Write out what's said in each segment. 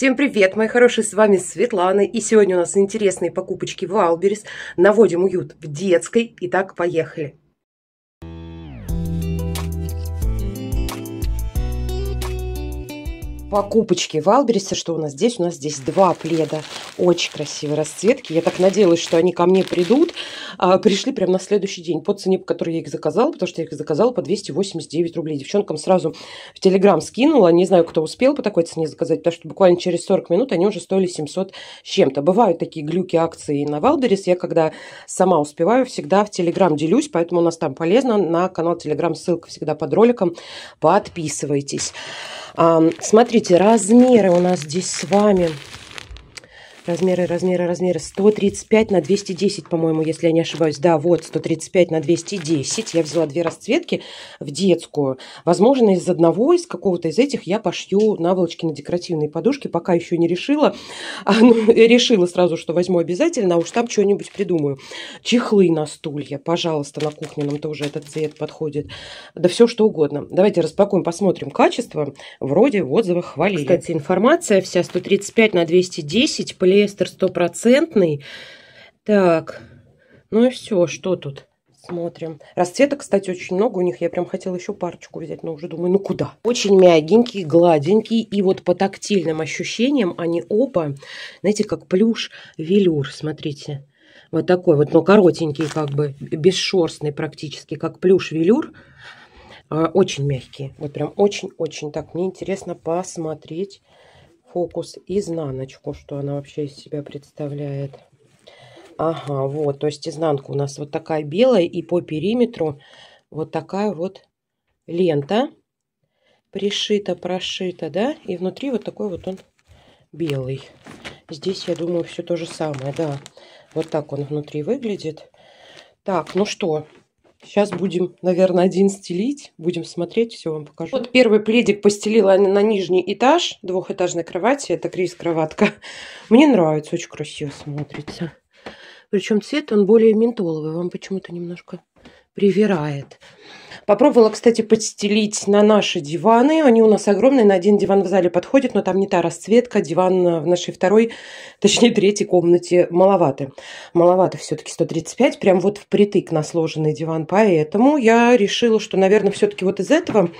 Всем привет, мои хорошие, с вами Светлана. И сегодня у нас интересные покупочки в Алберис. Наводим уют в детской. Итак, поехали. покупочки в Валбериса, что у нас здесь? У нас здесь два пледа очень красивые расцветки. Я так надеялась, что они ко мне придут. А, пришли прямо на следующий день по цене, по которой я их заказала, потому что я их заказала по 289 рублей. Девчонкам сразу в Телеграм скинула. Не знаю, кто успел по такой цене заказать, потому что буквально через 40 минут они уже стоили 700 с чем-то. Бывают такие глюки акции на Валберис. Я когда сама успеваю, всегда в Телеграм делюсь, поэтому у нас там полезно. На канал Телеграм ссылка всегда под роликом. Подписывайтесь. А, смотрите, Смотрите, размеры у нас здесь с вами. Размеры, размеры, размеры. 135 на 210, по-моему, если я не ошибаюсь. Да, вот, 135 на 210. Я взяла две расцветки в детскую. Возможно, из одного, из какого-то из этих я пошью наволочки на декоративные подушки. Пока еще не решила. А, ну, решила сразу, что возьму обязательно, а уж там что-нибудь придумаю. Чехлы на стулья, пожалуйста, на кухне нам тоже этот цвет подходит. Да все что угодно. Давайте распакуем, посмотрим качество. Вроде в отзывах хвалили. Кстати, информация вся 135 на 210. Полиэтилен полиэстер стопроцентный. Так, ну и все, что тут? Смотрим. Расцветок, кстати, очень много у них. Я прям хотела еще парочку взять, но уже думаю, ну куда? Очень мягенький, гладенький, И вот по тактильным ощущениям они оба, знаете, как плюш-велюр. Смотрите. Вот такой вот, но коротенький как бы, бесшерстный практически, как плюш-велюр. А, очень мягкие. Вот прям очень-очень так. Мне интересно посмотреть фокус изнаночку, что она вообще из себя представляет. Ага, вот, то есть изнанка у нас вот такая белая, и по периметру вот такая вот лента пришита, прошита, да, и внутри вот такой вот он белый. Здесь, я думаю, все то же самое, да. Вот так он внутри выглядит. Так, ну что, Сейчас будем, наверное, один стелить. Будем смотреть, все вам покажу. Вот первый пледик постелила на нижний этаж двухэтажной кровати. Это крис-кроватка. Мне нравится, очень красиво смотрится. Причем цвет он более ментоловый. Вам почему-то немножко привирает. Попробовала, кстати, подстелить на наши диваны. Они у нас огромные. На один диван в зале подходит, но там не та расцветка. Диван э, в нашей второй, точнее, третьей комнате маловато. Маловато все-таки 135. Прям вот впритык на сложенный диван. Поэтому я решила, что, наверное, все-таки вот из этого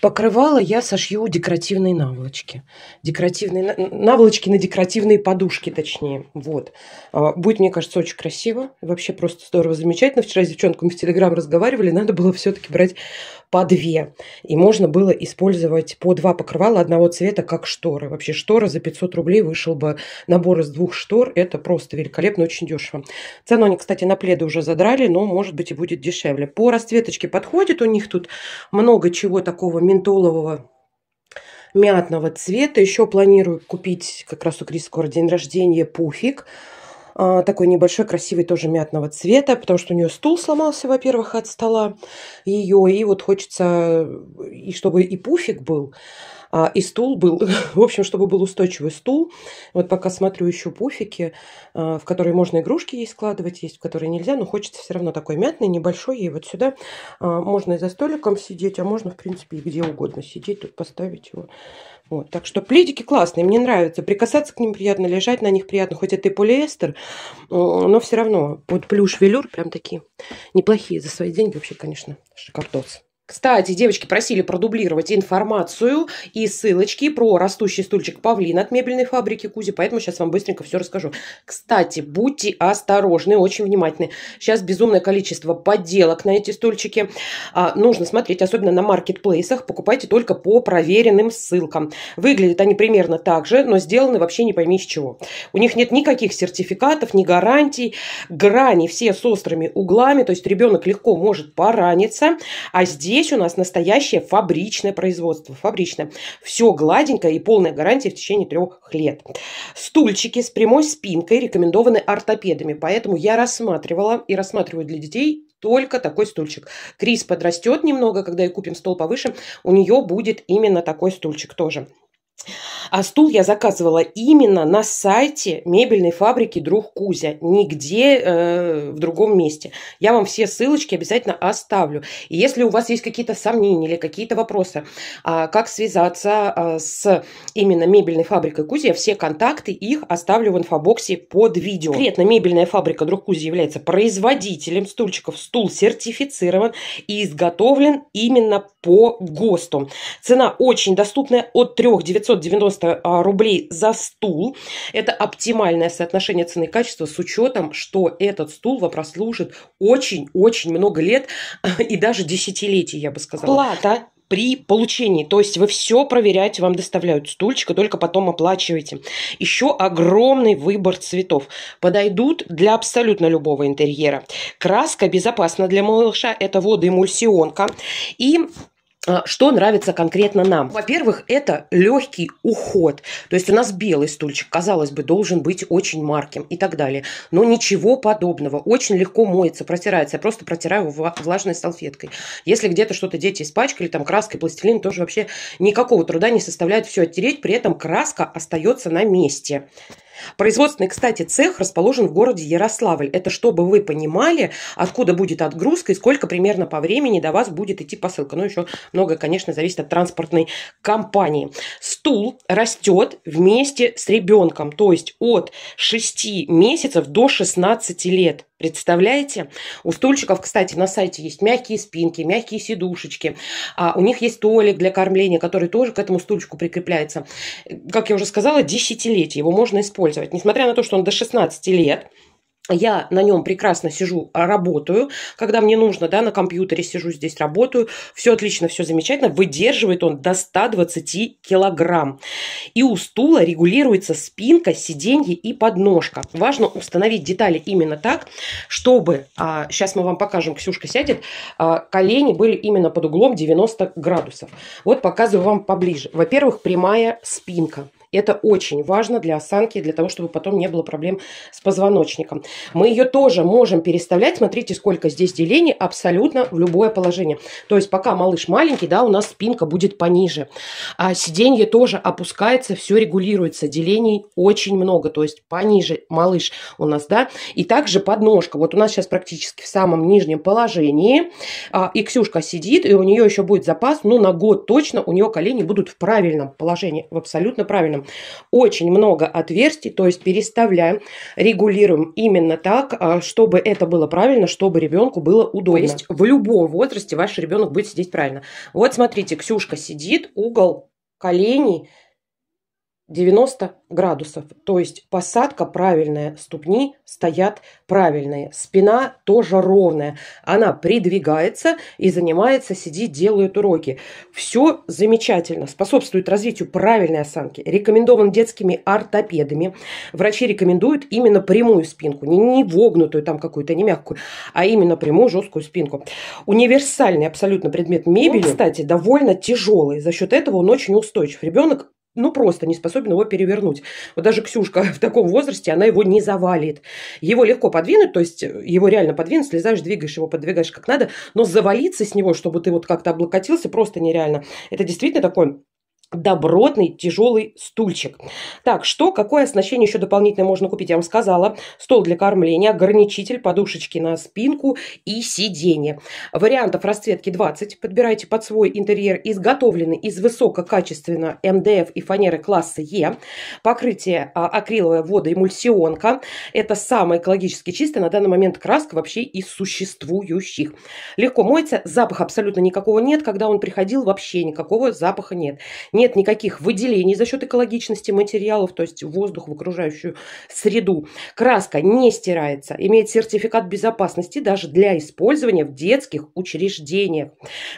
Покрывало я сошью декоративные наволочки. Декоративные наволочки на декоративные подушки, точнее. Вот. А, будет, мне кажется, очень красиво. Вообще просто здорово, замечательно. Вчера с девчонками в Телеграм разговаривали. Надо было все-таки брать по две. И можно было использовать по два покрывала одного цвета, как шторы. Вообще штора за 500 рублей вышел бы набор из двух штор. Это просто великолепно, очень дешево. Цену они, кстати, на пледы уже задрали, но, может быть, и будет дешевле. По расцветочке подходит. У них тут много чего такого ментолового мятного цвета. Еще планирую купить как раз у Крис скоро день рождения пуфик. А, такой небольшой, красивый, тоже мятного цвета, потому что у нее стул сломался, во-первых, от стола ее, и вот хочется, и чтобы и пуфик был. А, и стул был, в общем, чтобы был устойчивый стул. Вот пока смотрю еще пуфики, а, в которые можно игрушки есть складывать, есть в которые нельзя, но хочется все равно такой мятный, небольшой. И вот сюда а, можно и за столиком сидеть, а можно, в принципе, и где угодно сидеть, тут поставить его. Вот, так что пледики классные, мне нравятся. Прикасаться к ним приятно, лежать на них приятно. Хоть это и полиэстер, но все равно под плюш велюр прям такие неплохие за свои деньги вообще, конечно, шикардос. Кстати, девочки просили продублировать информацию и ссылочки про растущий стульчик павлин от мебельной фабрики Кузи, поэтому сейчас вам быстренько все расскажу. Кстати, будьте осторожны, очень внимательны. Сейчас безумное количество подделок на эти стульчики. А, нужно смотреть, особенно на маркетплейсах, покупайте только по проверенным ссылкам. Выглядят они примерно так же, но сделаны вообще не пойми с чего. У них нет никаких сертификатов, ни гарантий, грани все с острыми углами, то есть ребенок легко может пораниться, а здесь здесь у нас настоящее фабричное производство. Фабричное. Все гладенькое и полная гарантия в течение трех лет. Стульчики с прямой спинкой рекомендованы ортопедами. Поэтому я рассматривала и рассматриваю для детей только такой стульчик. Крис подрастет немного, когда и купим стол повыше, у нее будет именно такой стульчик тоже. А стул я заказывала именно на сайте мебельной фабрики «Друг Кузя», нигде э, в другом месте. Я вам все ссылочки обязательно оставлю. И если у вас есть какие-то сомнения или какие-то вопросы, э, как связаться э, с именно мебельной фабрикой Кузя, все контакты их оставлю в инфобоксе под видео. Конкретно мебельная фабрика «Друг Кузя» является производителем стульчиков. Стул сертифицирован и изготовлен именно по ГОСТу. Цена очень доступная от 3 990 90 а, рублей за стул. Это оптимальное соотношение цены и качества с учетом, что этот стул вам прослужит очень-очень много лет и даже десятилетий, я бы сказала. Плата при получении. То есть вы все проверяете, вам доставляют стульчик, и только потом оплачиваете. Еще огромный выбор цветов. Подойдут для абсолютно любого интерьера. Краска безопасна для малыша. Это водоэмульсионка. И а, что нравится конкретно нам. Во-первых, это легкий уход. То есть у нас белый стульчик, казалось бы, должен быть очень марким и так далее. Но ничего подобного. Очень легко моется, протирается. Я просто протираю его влажной салфеткой. Если где-то что-то дети испачкали, там краской, пластилин, тоже вообще никакого труда не составляет все оттереть. При этом краска остается на месте. Производственный, кстати, цех расположен в городе Ярославль. Это чтобы вы понимали, откуда будет отгрузка и сколько примерно по времени до вас будет идти посылка. Ну, еще много, конечно, зависит от транспортной компании. Стул растет вместе с ребенком, то есть от 6 месяцев до 16 лет. Представляете? У стульчиков, кстати, на сайте есть мягкие спинки, мягкие сидушечки. А у них есть туалик для кормления, который тоже к этому стульчику прикрепляется. Как я уже сказала, десятилетие. Его можно использовать. Несмотря на то, что он до 16 лет – я на нем прекрасно сижу, а, работаю, когда мне нужно, да, на компьютере сижу здесь, работаю, все отлично, все замечательно, выдерживает он до 120 килограмм. И у стула регулируется спинка, сиденье и подножка. Важно установить детали именно так, чтобы, а, сейчас мы вам покажем, Ксюшка сядет, а, колени были именно под углом 90 градусов. Вот показываю вам поближе. Во-первых, прямая спинка. Это очень важно для осанки, для того, чтобы потом не было проблем с позвоночником. Мы ее тоже можем переставлять. Смотрите, сколько здесь делений абсолютно в любое положение. То есть пока малыш маленький, да, у нас спинка будет пониже. А сиденье тоже опускается, все регулируется. Делений очень много, то есть пониже малыш у нас, да. И также подножка. Вот у нас сейчас практически в самом нижнем положении. А, и Ксюшка сидит, и у нее еще будет запас, ну, на год точно у нее колени будут в правильном положении, в абсолютно правильном правильным. Очень много отверстий, то есть переставляем, регулируем именно так, а, чтобы это было правильно, чтобы ребенку было удобно. То есть в любом возрасте ваш ребенок будет сидеть правильно. Вот смотрите, Ксюшка сидит, угол коленей – 90 градусов. То есть посадка правильная, ступни стоят правильные, спина тоже ровная. Она придвигается и занимается, сидит, делает уроки. Все замечательно, способствует развитию правильной осанки. Рекомендован детскими ортопедами. Врачи рекомендуют именно прямую спинку, не, не вогнутую там какую-то, не мягкую, а именно прямую жесткую спинку. Универсальный абсолютно предмет мебели, он, кстати, довольно тяжелый. За счет этого он очень устойчив. Ребенок ну, просто не способен его перевернуть. Вот даже Ксюшка в таком возрасте, она его не завалит. Его легко подвинуть, то есть его реально подвинуть, слезаешь, двигаешь его, подвигаешь как надо, но завалиться с него, чтобы ты вот как-то облокотился, просто нереально. Это действительно такой добротный тяжелый стульчик. Так, что, какое оснащение еще дополнительное можно купить? Я вам сказала, стол для кормления, ограничитель, подушечки на спинку и сиденье. Вариантов расцветки 20. Подбирайте под свой интерьер, изготовлены из высококачественного МДФ и фанеры класса Е. Покрытие а, акриловая водоэмульсионка. Это самая экологически чистая на данный момент краска вообще из существующих. Легко моется, запаха абсолютно никакого нет. Когда он приходил, вообще никакого запаха нет нет никаких выделений за счет экологичности материалов, то есть воздух в окружающую среду. Краска не стирается, имеет сертификат безопасности даже для использования в детских учреждениях.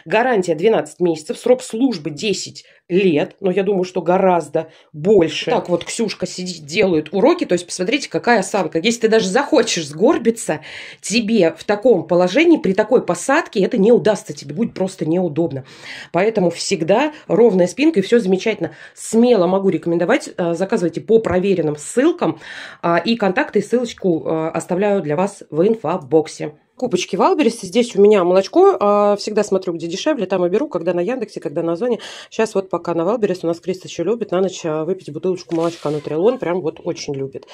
Гарантия 12 месяцев, срок службы 10 лет, но я думаю, что гораздо больше. Так вот, Ксюшка сидит, делает уроки, то есть посмотрите, какая осанка. Если ты даже захочешь сгорбиться, тебе в таком положении, при такой посадке это не удастся, тебе будет просто неудобно. Поэтому всегда ровная спинка и все все замечательно. Смело могу рекомендовать. Э, заказывайте по проверенным ссылкам. Э, и контакты и ссылочку э, оставляю для вас в инфобоксе кубочки Валберис. Здесь у меня молочко. А, всегда смотрю, где дешевле, там и беру, когда на Яндексе, когда на Зоне. Сейчас вот пока на Валберис у нас Крис еще любит на ночь а, выпить бутылочку молочка Нутрилон. Прям вот очень любит.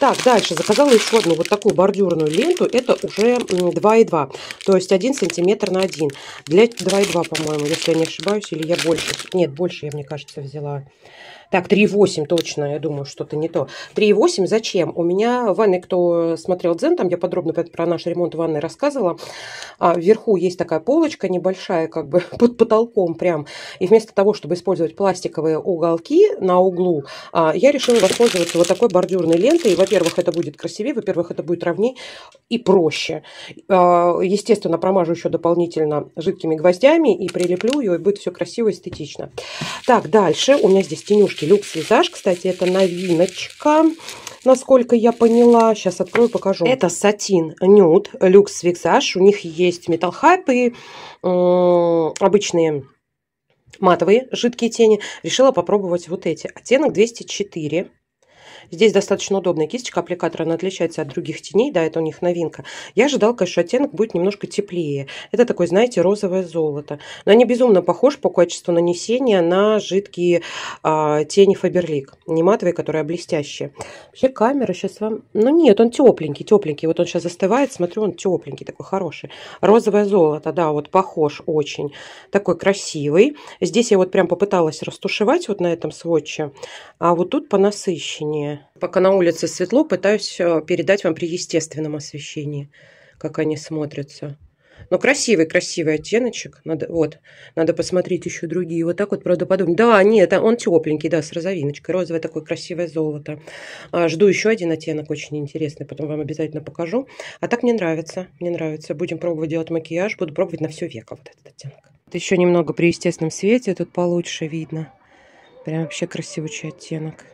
Так, дальше. Заказала еще одну вот такую бордюрную ленту. Это уже 2,2. То есть 1 сантиметр на 1. Для 2,2, по-моему, если я не ошибаюсь, или я больше. Нет, больше я, мне кажется, взяла. Так, 3,8 точно, я думаю, что-то не то. 3,8 зачем? У меня в ванной, кто смотрел Дзен, там я подробно про наш ремонт ванны рассказывала. А вверху есть такая полочка небольшая, как бы под потолком прям. И вместо того, чтобы использовать пластиковые уголки на углу, а, я решила воспользоваться вот такой бордюрной лентой. Во-первых, это будет красивее, во-первых, это будет ровней и проще. А, естественно, промажу еще дополнительно жидкими гвоздями и прилеплю ее, и будет все красиво, эстетично. Так, дальше у меня здесь тенюшки Люкс Визаж. Кстати, это новиночка, насколько я поняла. Сейчас открою, покажу. Это сатин нюд Люкс Визаж. У них есть металл-хайп и э, обычные матовые жидкие тени. Решила попробовать вот эти. Оттенок 204. Здесь достаточно удобная кисточка, аппликатор, она отличается от других теней, да, это у них новинка. Я ожидал, конечно, оттенок будет немножко теплее. Это такой, знаете, розовое золото. Но они безумно похож по качеству нанесения на жидкие а, тени Faberlic, не матовые, которые а блестящие. Вообще камера сейчас вам... Ну нет, он тепленький, тепленький. Вот он сейчас застывает, смотрю, он тепленький, такой хороший. Розовое золото, да, вот похож очень. Такой красивый. Здесь я вот прям попыталась растушевать вот на этом сводче, а вот тут по понасыщеннее наверное. Пока на улице светло, пытаюсь э, передать вам при естественном освещении, как они смотрятся. Но ну, красивый, красивый оттеночек. Надо, вот, надо посмотреть еще другие. Вот так вот правда, правдоподобно. Да, нет, а он тепленький, да, с розовиночкой. Розовое такое красивое золото. А, жду еще один оттенок, очень интересный. Потом вам обязательно покажу. А так мне нравится, мне нравится. Будем пробовать делать макияж. Буду пробовать на все веко вот этот оттенок. Еще немного при естественном свете тут получше видно. Прям вообще красивый оттенок.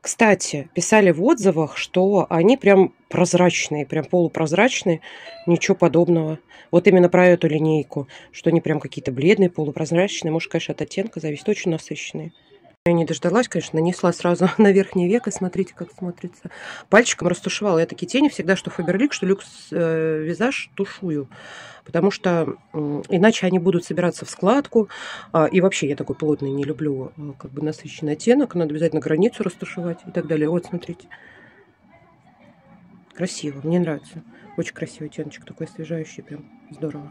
Кстати, писали в отзывах, что они прям прозрачные, прям полупрозрачные, ничего подобного. Вот именно про эту линейку, что они прям какие-то бледные, полупрозрачные, может, конечно, от оттенка зависит, очень насыщенные. Я не дождалась, конечно, нанесла сразу на верхнее веко. Смотрите, как смотрится. Пальчиком растушевала. Я такие тени всегда, что Фаберлик, что Люкс э, Визаж тушую. Потому что э, иначе они будут собираться в складку. Э, и вообще я такой плотный не люблю э, как бы насыщенный оттенок. Надо обязательно границу растушевать и так далее. Вот, смотрите. Красиво, мне нравится. Очень красивый оттеночек, такой освежающий прям. Здорово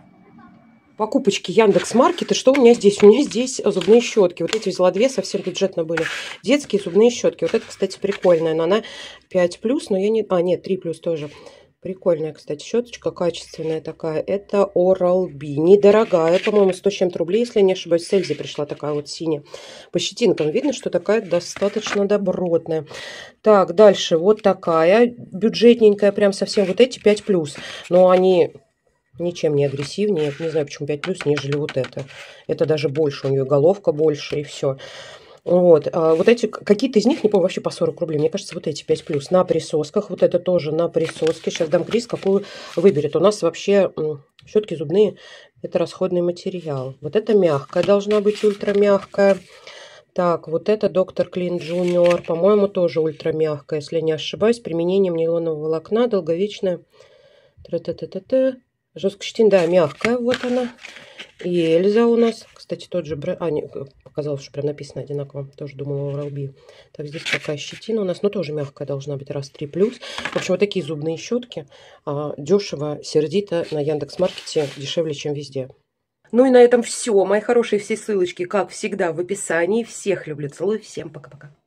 покупочки Яндекс Маркета. Что у меня здесь? У меня здесь зубные щетки. Вот эти взяла две, совсем бюджетно были. Детские зубные щетки. Вот это, кстати, прикольная. Но она 5+, но я не... А, нет, 3+, тоже. Прикольная, кстати, щеточка, качественная такая. Это Oral-B. Недорогая, по-моему, 100 с чем-то рублей, если я не ошибаюсь. С пришла такая вот синяя. По щетинкам видно, что такая достаточно добротная. Так, дальше вот такая бюджетненькая, прям совсем вот эти 5+. Но они ничем не агрессивнее, не знаю, почему 5 плюс, нежели вот это. Это даже больше, у нее головка больше и все. Вот, а вот эти, какие-то из них, не помню, вообще по 40 рублей. Мне кажется, вот эти 5 плюс на присосках. Вот это тоже на присоске. Сейчас дам Крис, какую выберет. У нас вообще щетки зубные – это расходный материал. Вот это мягкая должна быть, ультрамягкая. Так, вот это доктор Клин Джуниор. По-моему, тоже ультрамягкая, если не ошибаюсь. применением нейлонового волокна, долговечная. Жесткощетин, да, мягкая. Вот она. И Эльза у нас. Кстати, тот же бренд. А, не, показалось, что прям написано одинаково. Тоже думала в Ралби. Так, здесь такая щетина у нас. Но тоже мягкая должна быть. Раз, три плюс. В общем, вот такие зубные щетки. А, дешево, сердито на Яндекс Маркете Дешевле, чем везде. Ну и на этом все. Мои хорошие все ссылочки, как всегда, в описании. Всех люблю, целую. Всем пока-пока.